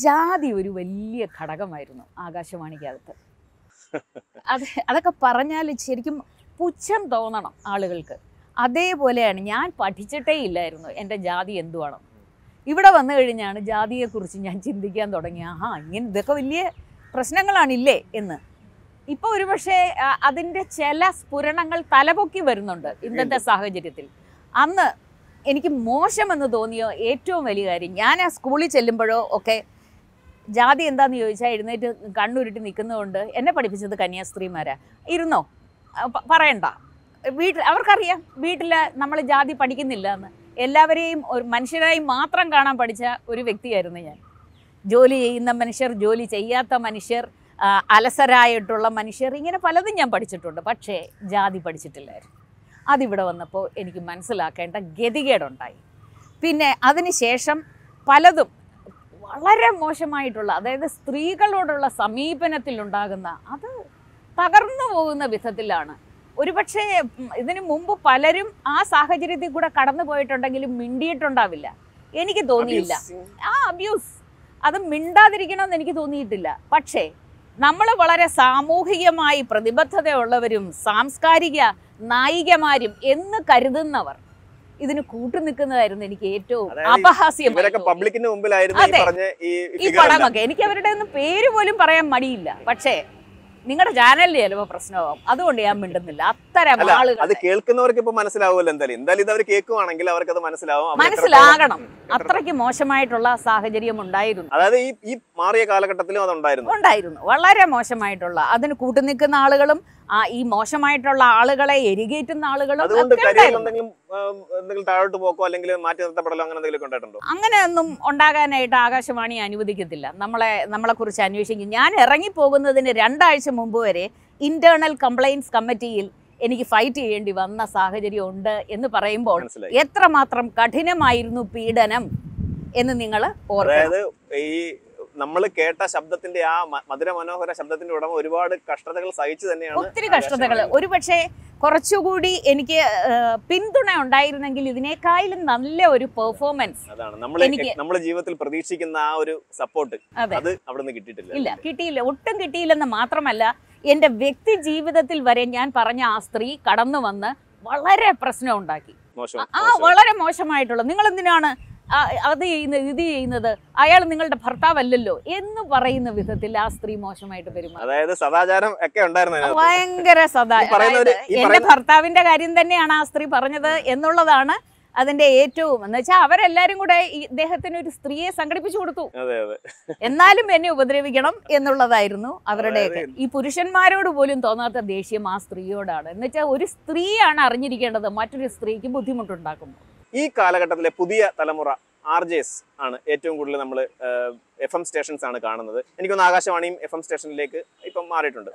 ജാതി ഒരു വലിയ ഘടകമായിരുന്നു ആകാശവാണിക്കകത്ത് അത് അതൊക്കെ പറഞ്ഞാൽ ശരിക്കും പുച്ഛം തോന്നണം ആളുകൾക്ക് അതേപോലെയാണ് ഞാൻ പഠിച്ചിട്ടേ ഇല്ലായിരുന്നു എൻ്റെ ജാതി എന്തുവാണ് ഇവിടെ വന്നു കഴിഞ്ഞാണ് ജാതിയെക്കുറിച്ച് ഞാൻ ചിന്തിക്കാൻ തുടങ്ങി ആഹാ ഇങ്ങനെ ഇതൊക്കെ വലിയ പ്രശ്നങ്ങളാണില്ലേ എന്ന് ഇപ്പൊ ഒരുപക്ഷെ അതിൻ്റെ ചില സ്ഫുരണങ്ങൾ തലപൊക്കി വരുന്നുണ്ട് ഇന്നത്തെ സാഹചര്യത്തിൽ അന്ന് എനിക്ക് മോശമെന്ന് തോന്നിയ ഏറ്റവും വലിയ കാര്യം ഞാൻ ആ സ്കൂളിൽ ചെല്ലുമ്പോഴോ ഒക്കെ ജാതി എന്താന്ന് ചോദിച്ചാൽ എഴുന്നേറ്റ് കണ്ണുരുട്ടി നിൽക്കുന്നതുകൊണ്ട് എന്നെ പഠിപ്പിച്ചത് കന്യാസ്ത്രീമാരാ ഇരുന്നോ പറയണ്ട വീട്ടിൽ അവർക്കറിയാം വീട്ടിൽ നമ്മൾ ജാതി പഠിക്കുന്നില്ല എന്ന് എല്ലാവരെയും ഒരു മനുഷ്യരായി മാത്രം കാണാൻ പഠിച്ച ഒരു വ്യക്തിയായിരുന്നു ഞാൻ ജോലി ചെയ്യുന്ന മനുഷ്യർ ജോലി ചെയ്യാത്ത മനുഷ്യർ അലസരായിട്ടുള്ള മനുഷ്യർ ഇങ്ങനെ പലതും ഞാൻ പഠിച്ചിട്ടുണ്ട് പക്ഷേ ജാതി പഠിച്ചിട്ടില്ലായിരുന്നു അതിവിടെ വന്നപ്പോൾ എനിക്ക് മനസ്സിലാക്കേണ്ട ഗതികേടുണ്ടായി പിന്നെ അതിനുശേഷം പലതും വളരെ മോശമായിട്ടുള്ള അതായത് സ്ത്രീകളോടുള്ള സമീപനത്തിലുണ്ടാകുന്ന അത് തകർന്നു പോകുന്ന വിധത്തിലാണ് ഒരുപക്ഷെ ഇതിനു മുമ്പ് പലരും ആ സാഹചര്യത്തിൽ കൂടെ കടന്നു പോയിട്ടുണ്ടെങ്കിലും മിണ്ടിയിട്ടുണ്ടാവില്ല എനിക്ക് തോന്നിയില്ല ആ അബ്യൂസ് അത് മിണ്ടാതിരിക്കണമെന്ന് എനിക്ക് തോന്നിയിട്ടില്ല പക്ഷേ നമ്മൾ വളരെ സാമൂഹികമായി പ്രതിബദ്ധതയുള്ളവരും സാംസ്കാരിക നായികമാരും എന്ന് കരുതുന്നവർ ഇതിന് കൂട്ടു നിൽക്കുന്നതായിരുന്നു എനിക്ക് ഏറ്റവും അപഹാസ്യം പബ്ലിക്കിന്റെ മുമ്പിലായിരുന്നു ഈ പടമൊക്കെ എനിക്ക് അവരുടെ ഒന്നും പേര് പോലും പറയാൻ മടിയില്ല പക്ഷേ നിങ്ങളുടെ ചാനലിൽ ചിലപ്പോൾ പ്രശ്നമാകും അതുകൊണ്ട് ഞാൻ മിണ്ടുന്നില്ല അത്തരം ആളുകൾ അത് കേൾക്കുന്നവർക്ക് ഇപ്പൊ മനസ്സിലാവുമല്ലോ എന്തായാലും എന്തായാലും കേൾക്കുവാണെങ്കിൽ അവർക്ക് അത് മനസ്സിലാവും മനസ്സിലാകണം അത്രയ്ക്ക് മോശമായിട്ടുള്ള സാഹചര്യം ഉണ്ടായിരുന്നു അതായത് ഈ ഈ മാറിയ കാലഘട്ടത്തിലും അതുണ്ടായിരുന്നു ഉണ്ടായിരുന്നു വളരെ മോശമായിട്ടുള്ള അതിന് കൂട്ടുനിൽക്കുന്ന ആളുകളും ആ ഈ മോശമായിട്ടുള്ള ആളുകളെ എരികേറ്റുന്ന ആളുകളും എന്തെങ്കിലും താഴോട്ട് പോക്കോ അല്ലെങ്കിൽ മാറ്റി നിർത്തപ്പെടലോ അങ്ങനെ എന്തെങ്കിലും അങ്ങനെ ഒന്നും ഉണ്ടാകാനായിട്ട് ആകാശവാണി അനുവദിക്കത്തില്ല നമ്മളെ നമ്മളെ കുറിച്ച് അന്വേഷിക്കും ഞാൻ ഇറങ്ങി പോകുന്നതിന് രണ്ടാഴ്ച വർഷം മുമ്പ് വരെ ഇന്റേണൽ കംപ്ലൈൻസ് കമ്മിറ്റിയിൽ എനിക്ക് ഫൈറ്റ് ചെയ്യേണ്ടി വന്ന സാഹചര്യം ഉണ്ട് എന്ന് പറയുമ്പോൾ എത്രമാത്രം കഠിനമായിരുന്നു പീഡനം എന്ന് നിങ്ങൾ അതായത് ഈ നമ്മൾ കേട്ട ശബ്ദത്തിന്റെ ആ മധുരമനോഹര ശബ്ദത്തിന്റെ ഉടമ ഒരുപാട് കഷ്ടതകൾ സഹിച്ചു തന്നെയാണ് ഒത്തിരി കഷ്ടതകൾ ഒരുപക്ഷെ കുറച്ചുകൂടി എനിക്ക് പിന്തുണ ഉണ്ടായിരുന്നെങ്കിൽ ഇതിനേക്കാളും നല്ല ഒരു പെർഫോമൻസ് അതാണ് നമ്മൾ നമ്മുടെ ജീവിതത്തിൽ പ്രതീക്ഷിക്കുന്ന ആ ഒരു സപ്പോർട്ട് അത് അവിടെ നിന്ന് കിട്ടിയിട്ടില്ല ഇല്ല കിട്ടിയില്ല ഒട്ടും കിട്ടിയില്ലെന്ന് മാത്രമല്ല എൻ്റെ വ്യക്തി ജീവിതത്തിൽ വരെ ഞാൻ പറഞ്ഞ ആ സ്ത്രീ കടന്നു വന്ന് വളരെ പ്രശ്നം ഉണ്ടാക്കി ആ വളരെ മോശമായിട്ടുള്ള നിങ്ങൾ എന്തിനാണ് അത് ചെയ്യുന്ന ഇത് ചെയ്യുന്നത് അയാൾ നിങ്ങളുടെ ഭർത്താവല്ലല്ലോ എന്ന് പറയുന്ന വിധത്തിൽ ആ സ്ത്രീ മോശമായിട്ട് അതായത് സദാചാരം ഒക്കെ ഉണ്ടായിരുന്നു ഭയങ്കര സദാചാരം എന്റെ ഭർത്താവിന്റെ കാര്യം തന്നെയാണ് ആ സ്ത്രീ പറഞ്ഞത് എന്നുള്ളതാണ് അതിന്റെ ഏറ്റവും എന്ന് വെച്ചാൽ അവരെല്ലാരും കൂടെ ഇദ്ദേഹത്തിന് ഒരു സ്ത്രീയെ സംഘടിപ്പിച്ചു കൊടുത്തു എന്നാലും എന്നെ ഉപദ്രവിക്കണം എന്നുള്ളതായിരുന്നു അവരുടെയൊക്കെ ഈ പുരുഷന്മാരോട് പോലും തോന്നാത്ത ദേഷ്യം ആ സ്ത്രീയോടാണ് എന്ന് വെച്ചാൽ ഒരു സ്ത്രീയാണ് അറിഞ്ഞിരിക്കേണ്ടത് മറ്റൊരു സ്ത്രീക്ക് ബുദ്ധിമുട്ടുണ്ടാക്കുമ്പോൾ ഈ കാലഘട്ടത്തിലെ പുതിയ തലമുറ ആർ ജെ എസ് ആണ് ഏറ്റവും കൂടുതൽ നമ്മൾ എഫ് എം സ്റ്റേഷൻസ് ആണ് കാണുന്നത് എനിക്കൊന്ന് ആകാശവാണിയും എഫ് എം സ്റ്റേഷനിലേക്ക് ഇപ്പം മാറിയിട്ടുണ്ട്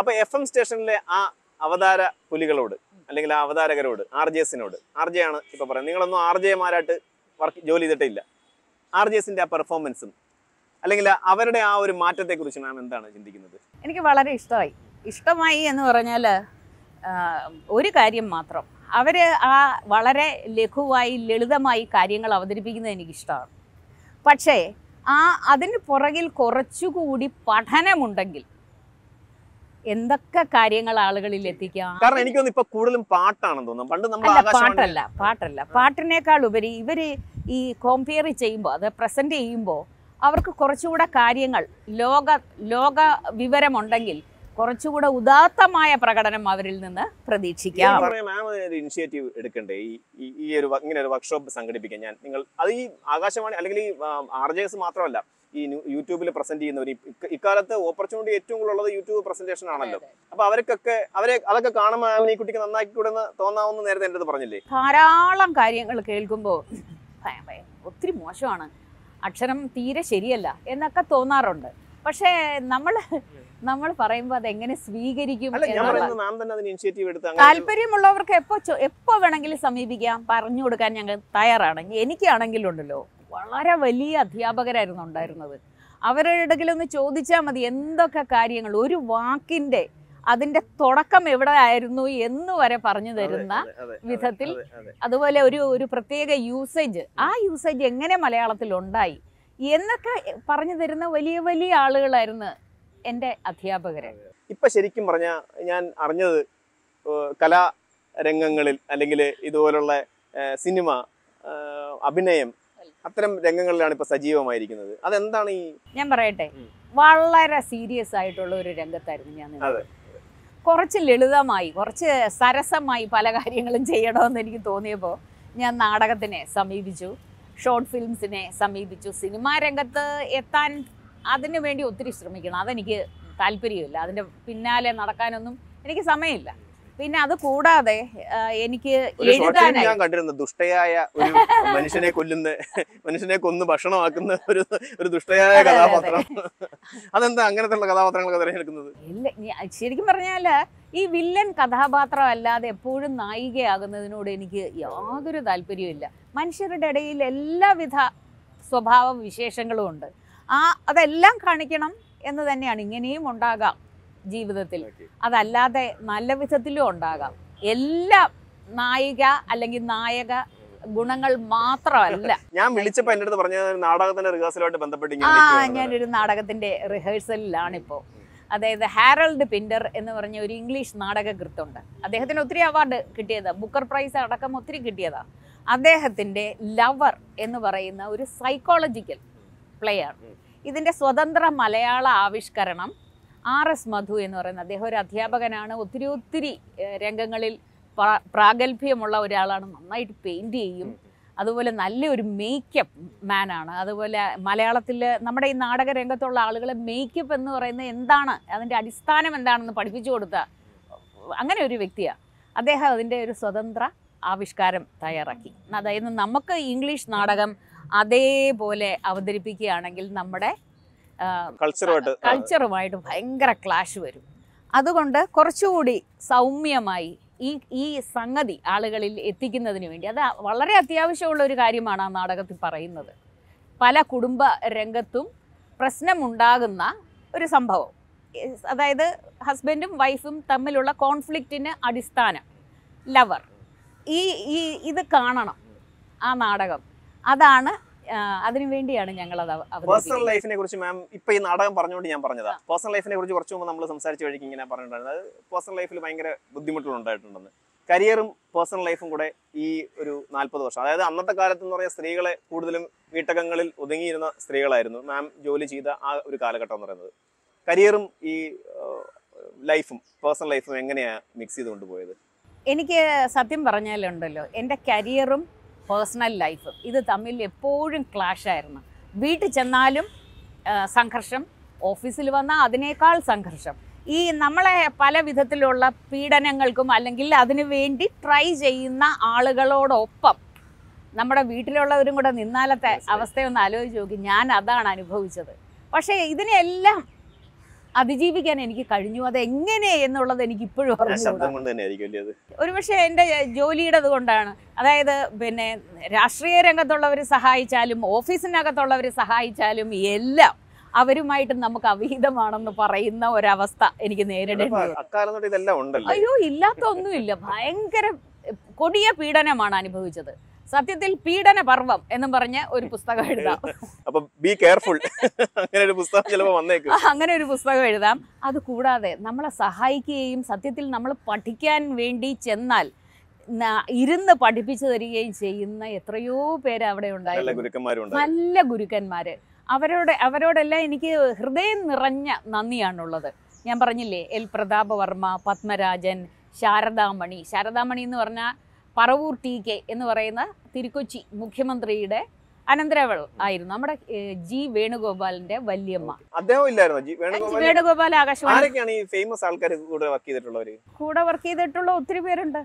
അപ്പൊ എഫ് എം സ്റ്റേഷനിലെ ആ അവതാര പുലികളോട് അല്ലെങ്കിൽ ആ അവതാരകരോട് ആർ ജെ എസിനോട് ആർ ജെ ആണ് ഇപ്പൊ പറയുന്നത് നിങ്ങളൊന്നും ആർ ജെ മാരായിട്ട് വർക്ക് ജോലി ചെയ്തിട്ടില്ല ആർ ജെ എസിന്റെ ആ പെർഫോമൻസും അല്ലെങ്കിൽ അവരുടെ ആ ഒരു മാറ്റത്തെ കുറിച്ച് മാം എന്താണ് ചിന്തിക്കുന്നത് എനിക്ക് വളരെ ഇഷ്ടമായി ഇഷ്ടമായി എന്ന് പറഞ്ഞാൽ ഒരു കാര്യം മാത്രം അവർ ആ വളരെ ലഘുവായി ലളിതമായി കാര്യങ്ങൾ അവതരിപ്പിക്കുന്നത് എനിക്കിഷ്ടമാണ് പക്ഷേ ആ അതിന് പുറകിൽ കുറച്ചുകൂടി പഠനമുണ്ടെങ്കിൽ എന്തൊക്കെ കാര്യങ്ങൾ ആളുകളിൽ എത്തിക്കാം കാരണം എനിക്ക് ഇപ്പൊ കൂടുതലും പാട്ടാണെന്ന് തോന്നുന്നു പണ്ട് നമ്മൾ പാട്ടല്ല പാട്ടല്ല പാട്ടിനേക്കാൾ ഉപരി ഇവർ ഈ കോമ്പയർ ചെയ്യുമ്പോൾ അത് പ്രസന്റ് ചെയ്യുമ്പോൾ അവർക്ക് കുറച്ചുകൂടെ കാര്യങ്ങൾ ലോക ലോക വിവരമുണ്ടെങ്കിൽ കുറച്ചുകൂടെ ഉദാത്തമായ പ്രകടനം അവരിൽ നിന്ന് പ്രതീക്ഷിക്കാം മാം ഒരു ഇനിഷ്യേറ്റീവ് എടുക്കണ്ടേ ഈ ഒരു ഇങ്ങനെ ഒരു വർക്ക്ഷോപ്പ് സംഘടിപ്പിക്കാൻ ഞാൻ നിങ്ങൾ അത് ഈ ആകാശവാണി അല്ലെങ്കിൽ ഈ ആർ ജെ എസ് മാത്രമല്ല ഈ യൂട്യൂബിൽ പ്രസന്റ് ചെയ്യുന്നവർ ഇക്കാലത്ത് ഓപ്പർച്യൂണിറ്റി ഏറ്റവും കൂടുതൽ ഉള്ളത് യൂട്യൂബ് പ്രസന്റേഷൻ ആണല്ലോ അപ്പൊ അവർക്കൊക്കെ അവരെ അതൊക്കെ കാണുമ്പോൾ ഈ കുട്ടിക്ക് നന്നാക്കിക്കൂടെ തോന്നാവുന്ന നേരത്തെ എൻ്റെ പറഞ്ഞില്ലേ ധാരാളം കാര്യങ്ങൾ കേൾക്കുമ്പോൾ ഒത്തിരി മോശമാണ് അക്ഷരം തീരെ ശരിയല്ല എന്നൊക്കെ തോന്നാറുണ്ട് പക്ഷേ നമ്മൾ നമ്മൾ പറയുമ്പോൾ അത് എങ്ങനെ സ്വീകരിക്കും താല്പര്യമുള്ളവർക്ക് എപ്പോ എപ്പോ വേണമെങ്കിലും സമീപിക്കാം പറഞ്ഞു കൊടുക്കാൻ ഞങ്ങൾ തയ്യാറാണ് എനിക്കാണെങ്കിലും ഉണ്ടല്ലോ വളരെ വലിയ അധ്യാപകരായിരുന്നു ഉണ്ടായിരുന്നത് അവരുടെ ഒന്ന് ചോദിച്ചാൽ മതി എന്തൊക്കെ കാര്യങ്ങൾ ഒരു വാക്കിൻ്റെ അതിൻ്റെ തുടക്കം എവിടെ ആയിരുന്നു എന്ന് വരെ പറഞ്ഞു തരുന്ന വിധത്തിൽ അതുപോലെ ഒരു ഒരു പ്രത്യേക യൂസേജ് ആ യൂസേജ് എങ്ങനെ മലയാളത്തിൽ ഉണ്ടായി എന്നൊക്കെ പറഞ്ഞു തരുന്ന വലിയ വലിയ ആളുകളായിരുന്നു എൻ്റെ അധ്യാപകരെ ഇപ്പം ശരിക്കും പറഞ്ഞാൽ ഞാൻ അറിഞ്ഞത് കലാ രംഗങ്ങളിൽ അല്ലെങ്കിൽ ഇതുപോലുള്ള സിനിമ അഭിനയം അത്തരം രംഗങ്ങളിലാണ് ഇപ്പൊ സജീവമായിരിക്കുന്നത് അതെന്താണ് ഈ ഞാൻ പറയട്ടെ വളരെ സീരിയസ് ആയിട്ടുള്ള ഒരു രംഗത്തായിരുന്നു ഞാൻ കുറച്ച് ലളിതമായി കുറച്ച് സരസമായി പല കാര്യങ്ങളും ചെയ്യണമെന്ന് എനിക്ക് തോന്നിയപ്പോൾ ഞാൻ നാടകത്തിനെ സമീപിച്ചു ഷോർട്ട് ഫിലിംസിനെ സമീപിച്ചു സിനിമാ രംഗത്ത് എത്താൻ അതിനു വേണ്ടി ഒത്തിരി ശ്രമിക്കണം അതെനിക്ക് താല്പര്യമില്ല അതിൻ്റെ പിന്നാലെ നടക്കാനൊന്നും എനിക്ക് സമയമില്ല പിന്നെ അത് കൂടാതെ എനിക്ക് ഞാൻ കണ്ടിരുന്നു ദുഷ്ടയായ ഒരു മനുഷ്യനെ കൊല്ലുന്ന മനുഷ്യനെ കൊന്ന് ഭക്ഷണമാക്കുന്ന ഒരു ഒരു ദുഷ്ടയായ കഥാപാത്രം അതെന്താ അങ്ങനത്തെ കഥാപാത്രങ്ങളൊക്കെ തിരഞ്ഞെടുക്കുന്നത് ഇല്ല ശരിക്കും പറഞ്ഞാല് ഈ വില്ലൻ കഥാപാത്രം അല്ലാതെ എപ്പോഴും നായികയാകുന്നതിനോട് എനിക്ക് യാതൊരു താല്പര്യമില്ല മനുഷ്യരുടെ ഇടയിൽ എല്ലാവിധ സ്വഭാവ വിശേഷങ്ങളും ഉണ്ട് ആ അതെല്ലാം കാണിക്കണം എന്ന് തന്നെയാണ് ഇങ്ങനെയും ഉണ്ടാകാം ജീവിതത്തിൽ അതല്ലാതെ നല്ല വിധത്തിലും ഉണ്ടാകാം എല്ലാ നായിക അല്ലെങ്കിൽ നായക ഗുണങ്ങൾ മാത്രമല്ല ഞാൻ വിളിച്ചപ്പോ എന്റെ അടുത്ത് പറഞ്ഞ നാടകത്തിന്റെ റിഹേഴ്സലുമായിട്ട് ബന്ധപ്പെട്ട് ആ ഞാനൊരു നാടകത്തിന്റെ റിഹേഴ്സലിലാണ് ഇപ്പോൾ അതായത് ഹാരൾഡ് പിൻഡർ എന്ന് പറഞ്ഞ ഒരു ഇംഗ്ലീഷ് നാടകകൃത്തുണ്ട് അദ്ദേഹത്തിന് ഒത്തിരി അവാർഡ് കിട്ടിയതാണ് ബുക്കർ പ്രൈസ് അടക്കം ഒത്തിരി കിട്ടിയതാണ് അദ്ദേഹത്തിൻ്റെ ലവർ എന്ന് പറയുന്ന ഒരു സൈക്കോളജിക്കൽ പ്ലെയർ ഇതിൻ്റെ സ്വതന്ത്ര മലയാള ആവിഷ്കരണം ആർ എസ് മധു എന്ന് പറയുന്ന അദ്ദേഹം ഒരു അധ്യാപകനാണ് ഒത്തിരി ഒത്തിരി രംഗങ്ങളിൽ പ്രാഗൽഭ്യമുള്ള ഒരാളാണ് നന്നായിട്ട് പെയിൻറ്റ് ചെയ്യും അതുപോലെ നല്ലൊരു മേക്കപ്പ് മാനാണ് അതുപോലെ മലയാളത്തിൽ നമ്മുടെ ഈ നാടക രംഗത്തുള്ള ആളുകളെ മേക്കപ്പ് എന്ന് പറയുന്നത് എന്താണ് അതിൻ്റെ അടിസ്ഥാനം എന്താണെന്ന് പഠിപ്പിച്ചു കൊടുത്ത അങ്ങനെ ഒരു വ്യക്തിയാണ് അദ്ദേഹം അതിൻ്റെ ഒരു സ്വതന്ത്ര ആവിഷ്കാരം തയ്യാറാക്കി അതായത് നമുക്ക് ഇംഗ്ലീഷ് നാടകം അതേപോലെ അവതരിപ്പിക്കുകയാണെങ്കിൽ നമ്മുടെ കൾച്ചറുമായിട്ട് ഭയങ്കര ക്ലാഷ് വരും അതുകൊണ്ട് കുറച്ചുകൂടി സൗമ്യമായി ഈ ഈ സംഗതി ആളുകളിൽ എത്തിക്കുന്നതിന് വേണ്ടി അത് വളരെ അത്യാവശ്യമുള്ള ഒരു കാര്യമാണ് ആ നാടകത്തിൽ പറയുന്നത് പല കുടുംബ രംഗത്തും പ്രശ്നമുണ്ടാകുന്ന ഒരു സംഭവം അതായത് ഹസ്ബൻഡും വൈഫും തമ്മിലുള്ള കോൺഫ്ലിക്റ്റിന് അടിസ്ഥാനം ലവർ ഈ ഈ ഇത് കാണണം ആ നാടകം അതാണ് അതിനു വേണ്ടിയാണ് ഞങ്ങൾ അത് പേഴ്സണൽ ലൈഫിനെ കുറിച്ച് മാം ഇപ്പൊ ഈ നാടകം പറഞ്ഞുകൊണ്ട് ഞാൻ പറഞ്ഞതാ പേഴ്സണൽ ലൈഫിനെ കുറിച്ച് കുറച്ച് മുമ്പ് നമ്മൾ സംസാരിച്ച് വഴിക്ക് ഇങ്ങനെ പറഞ്ഞിട്ടുണ്ടായിരുന്നു അത് പേഴ്സണൽ ലൈഫിൽ ഭയങ്കര ബുദ്ധിമുട്ടുകൾ ഉണ്ടായിട്ടുണ്ടെന്ന് കരിയറും പേഴ്സണൽ ലൈഫും കൂടെ ഈ ഒരു നാല്പത് വർഷം അതായത് അന്നത്തെ കാലത്ത് എന്ന് പറയുന്ന സ്ത്രീകളെ കൂടുതലും വീട്ടകങ്ങളിൽ ഒതുങ്ങിയിരുന്ന സ്ത്രീകളായിരുന്നു മാം ജോലി ചെയ്ത ആ ഒരു കാലഘട്ടം എന്ന് പറയുന്നത് കരിയറും ഈ ലൈഫും പേഴ്സണൽ ലൈഫും എങ്ങനെയാണ് മിക്സ് ചെയ്ത് കൊണ്ടുപോയത് എനിക്ക് സത്യം പറഞ്ഞാലുണ്ടല്ലോ എൻ്റെ കരിയറും പേഴ്സണൽ ലൈഫ് ഇത് തമ്മിൽ എപ്പോഴും ക്ലാഷായിരുന്നു വീട്ടിൽ ചെന്നാലും സംഘർഷം ഓഫീസിൽ വന്നാൽ അതിനേക്കാൾ സംഘർഷം ഈ നമ്മളെ പല വിധത്തിലുള്ള പീഡനങ്ങൾക്കും അല്ലെങ്കിൽ അതിനു വേണ്ടി ട്രൈ ചെയ്യുന്ന ആളുകളോടൊപ്പം നമ്മുടെ വീട്ടിലുള്ളവരും കൂടെ നിന്നാലത്തെ അവസ്ഥയൊന്ന് ആലോചിച്ച് നോക്കി ഞാൻ അതാണ് അനുഭവിച്ചത് പക്ഷേ ഇതിനെല്ലാം അതിജീവിക്കാൻ എനിക്ക് കഴിഞ്ഞു അത് എങ്ങനെ എന്നുള്ളത് എനിക്ക് ഇപ്പോഴും ഒരുപക്ഷെ എൻ്റെ ജോലിയുടേത് കൊണ്ടാണ് അതായത് പിന്നെ രാഷ്ട്രീയ രംഗത്തുള്ളവർ സഹായിച്ചാലും ഓഫീസിനകത്തുള്ളവർ സഹായിച്ചാലും എല്ലാം അവരുമായിട്ട് നമുക്ക് അവിഹിതമാണെന്ന് പറയുന്ന ഒരവസ്ഥ എനിക്ക് നേരിടേണ്ടി അയ്യോ ഇല്ലാത്ത ഒന്നുമില്ല ഭയങ്കര കൊടിയ പീഡനമാണ് അനുഭവിച്ചത് സത്യത്തിൽ പീഡന പർവം എന്നും പറഞ്ഞ ഒരു പുസ്തകം എഴുതാം അപ്പൊ ബി കെയർഫുൾ അങ്ങനെ ഒരു പുസ്തകം ചിലപ്പോൾ വന്നേക്കും അങ്ങനെ ഒരു പുസ്തകം എഴുതാം അത് കൂടാതെ നമ്മളെ സഹായിക്കുകയും സത്യത്തിൽ നമ്മൾ പഠിക്കാൻ വേണ്ടി ചെന്നാൽ ഇരുന്ന് പഠിപ്പിച്ചു തരികയും ചെയ്യുന്ന എത്രയോ പേര് അവിടെ ഉണ്ടായിരുന്നു നല്ല ഗുരുക്കന്മാര് അവരോട് അവരോടെല്ലാം എനിക്ക് ഹൃദയം നിറഞ്ഞ നന്ദിയാണുള്ളത് ഞാൻ പറഞ്ഞില്ലേ എൽ പ്രതാപവർമ്മ പത്മരാജൻ ശാരദാമണി ശാരദാമണി എന്ന് പറഞ്ഞാൽ പറവൂർ ടി കെ എന്ന് പറയുന്ന തിരുക്കൊച്ചി മുഖ്യമന്ത്രിയുടെ അനന്തരവൾ ആയിരുന്നു നമ്മുടെ ജി വേണുഗോപാലിന്റെ വല്യമ്മ അദ്ദേഹം ഇല്ലായിരുന്നു വേണുഗോപാൽ ആകാശവാണി ഫേമസ് ആൾക്കാർ കൂടെ വർക്ക് ചെയ്തിട്ടുള്ളവർ കൂടെ വർക്ക് ചെയ്തിട്ടുള്ള ഒത്തിരി പേരുണ്ട്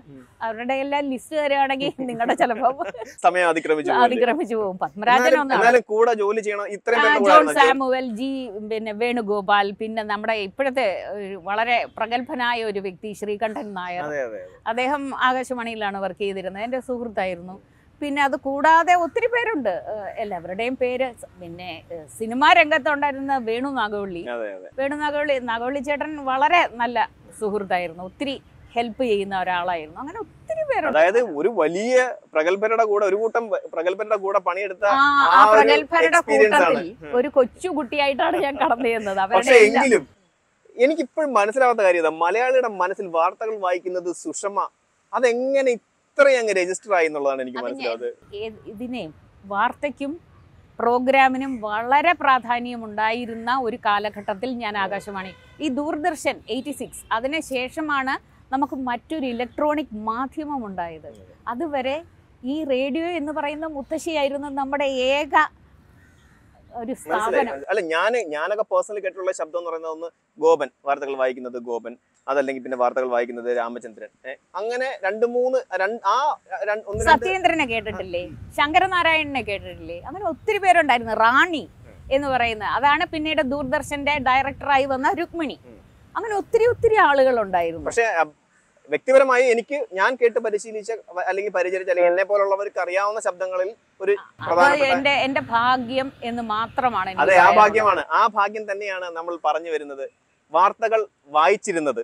അവരുടെ എല്ലാം ലിസ്റ്റ് തരുവാണെങ്കിൽ നിങ്ങളുടെ ചിലപ്പോ സമയം അതിക്രമിച്ചു അതിക്രമിച്ചു പോകും പത്മരാജനൊന്നും കൂടെ ജോലി ചെയ്യണം ഇത്രയും ജോൺ സാമുവൽ ജി പിന്നെ വേണുഗോപാൽ പിന്നെ നമ്മുടെ ഇപ്പോഴത്തെ വളരെ പ്രഗത്ഭനായ ഒരു വ്യക്തി ശ്രീകണ്ഠൻ നായർ അദ്ദേഹം ആകാശവാണിയിലാണ് വർക്ക് ചെയ്തിരുന്നത് എന്റെ സുഹൃത്തായിരുന്നു പിന്നെ അത് കൂടാതെ ഒത്തിരി പേരുണ്ട് എല്ലാവരുടെയും പേര് പിന്നെ സിനിമാ രംഗത്തുണ്ടായിരുന്ന വേണു നാഗവള്ളി വേണു നാഗവള്ളി നാഗവള്ളി ചേട്ടൻ വളരെ നല്ല സുഹൃത്തായിരുന്നു ഒത്തിരി ഹെൽപ്പ് ചെയ്യുന്ന ഒരാളായിരുന്നു അങ്ങനെ ഒത്തിരി പേരുണ്ട് അതായത് ഒരു വലിയ പ്രഗത്ഭരുടെ കൂടെ ഒരു കൂട്ടം പ്രഗത്ഭരുടെ കൂടെ പണിയെടുത്ത ആ പ്രഗത്ഭരുടെ കൂട്ടത്തിൽ ഒരു കൊച്ചു കുട്ടിയായിട്ടാണ് ഞാൻ കടന്നു ചെയ്യുന്നത് അവരുടെ എങ്കിലും എനിക്കിപ്പോഴും മനസ്സിലാവാത്ത കാര്യം മലയാളിയുടെ മനസ്സിൽ വാർത്തകൾ വായിക്കുന്നത് സുഷമ അതെങ്ങനെ അങ്ങ് രജിസ്റ്റർ ആയി എന്നുള്ളതാണ് എനിക്ക് മനസ്സിലാവുന്നത് ഇതിനെ വാർത്തയ്ക്കും പ്രോഗ്രാമിനും വളരെ പ്രാധാന്യം ഉണ്ടായിരുന്ന ഒരു കാലഘട്ടത്തിൽ ഞാൻ ആകാശവാണി ഈ ദൂരദർശൻ എയ്റ്റി സിക്സ് അതിനുശേഷമാണ് നമുക്ക് മറ്റൊരു ഇലക്ട്രോണിക് മാധ്യമം ഉണ്ടായത് അതുവരെ ഈ റേഡിയോ എന്ന് പറയുന്ന മുത്തശ്ശിയായിരുന്നു നമ്മുടെ ഏക ഒരു സ്ഥാപനം അല്ല ഞാൻ ഞാനൊക്കെ പേഴ്സണലി കേട്ടിട്ടുള്ള ശബ്ദം എന്ന് പറയുന്നത് ഒന്ന് ഗോപൻ വാർത്തകൾ വായിക്കുന്നത് ഗോപൻ അതല്ലെങ്കിൽ പിന്നെ വാർത്തകൾ വായിക്കുന്നത് രാമചന്ദ്രൻ അങ്ങനെ രണ്ട് മൂന്ന് ആ സത്യേന്ദ്രനെ കേട്ടിട്ടില്ലേ ശങ്കരനാരായണനെ കേട്ടിട്ടില്ലേ അങ്ങനെ ഒത്തിരി പേരുണ്ടായിരുന്നു റാണി എന്ന് പറയുന്ന അതാണ് പിന്നീട് ദൂരദർശന്റെ ഡയറക്ടറായി വന്ന രുക്മിണി അങ്ങനെ ഒത്തിരി ഒത്തിരി ആളുകൾ ഉണ്ടായിരുന്നു പക്ഷേ വ്യക്തിപരമായി എനിക്ക് ഞാൻ കേട്ട് പരിശീലിച്ച അല്ലെങ്കിൽ പരിചരിച്ച അല്ലെങ്കിൽ എന്നെ പോലുള്ളവർക്ക് അറിയാവുന്ന ശബ്ദങ്ങളിൽ ഒരു ഭാഗ്യം എന്ന് മാത്രമാണ് അതെ ആ ഭാഗ്യമാണ് ആ ഭാഗ്യം തന്നെയാണ് നമ്മൾ പറഞ്ഞു വരുന്നത് വാർത്തകൾ വായിച്ചിരുന്നത്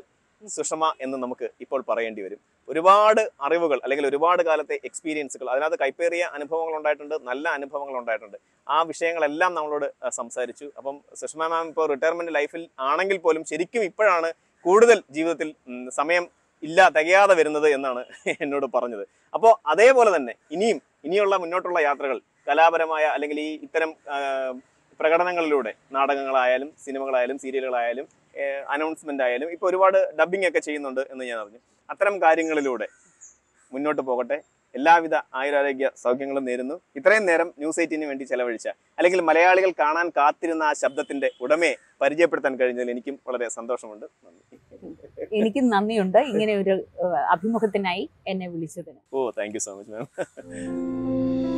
സുഷമ എന്ന് നമുക്ക് ഇപ്പോൾ പറയേണ്ടി വരും ഒരുപാട് അറിവുകൾ അല്ലെങ്കിൽ ഒരുപാട് കാലത്തെ എക്സ്പീരിയൻസുകൾ അതിനകത്ത് കൈപ്പേറിയ അനുഭവങ്ങൾ ഉണ്ടായിട്ടുണ്ട് നല്ല അനുഭവങ്ങൾ ഉണ്ടായിട്ടുണ്ട് ആ വിഷയങ്ങളെല്ലാം നമ്മളോട് സംസാരിച്ചു അപ്പം സുഷമ മാം ഇപ്പോൾ റിട്ടയർമെന്റ് ലൈഫിൽ ആണെങ്കിൽ പോലും ശരിക്കും ഇപ്പോഴാണ് കൂടുതൽ ജീവിതത്തിൽ സമയം ഇല്ല തികയാതെ വരുന്നത് എന്നാണ് എന്നോട് പറഞ്ഞത് അപ്പോൾ അതേപോലെ തന്നെ ഇനിയും ഇനിയുള്ള മുന്നോട്ടുള്ള യാത്രകൾ കലാപരമായ അല്ലെങ്കിൽ ഈ ഇത്തരം പ്രകടനങ്ങളിലൂടെ നാടകങ്ങളായാലും സിനിമകളായാലും സീരിയലുകളായാലും അനൗൺസ്മെന്റ് ആയാലും ഇപ്പോൾ ഒരുപാട് ഡബ്ബിംഗ് ഒക്കെ ചെയ്യുന്നുണ്ട് എന്ന് ഞാൻ അറിഞ്ഞു അത്തരം കാര്യങ്ങളിലൂടെ മുന്നോട്ട് പോകട്ടെ എല്ലാവിധ ആയുരാരോഗ്യ സൗഖ്യങ്ങളും നേരുന്നു ഇത്രയും നേരം ന്യൂസ് എയ്റ്റിന് വേണ്ടി ചെലവഴിച്ച അല്ലെങ്കിൽ മലയാളികൾ കാണാൻ കാത്തിരുന്ന ആ ശബ്ദത്തിന്റെ ഉടമയെ പരിചയപ്പെടുത്താൻ കഴിഞ്ഞതിൽ എനിക്കും വളരെ സന്തോഷമുണ്ട് നന്ദി എനിക്ക് നന്ദിയുണ്ട് ഇങ്ങനെ ഒരു അഭിമുഖത്തിനായി എന്നെ വിളിച്ചതിന് ഓ താങ്ക് സോ മച്ച് മാം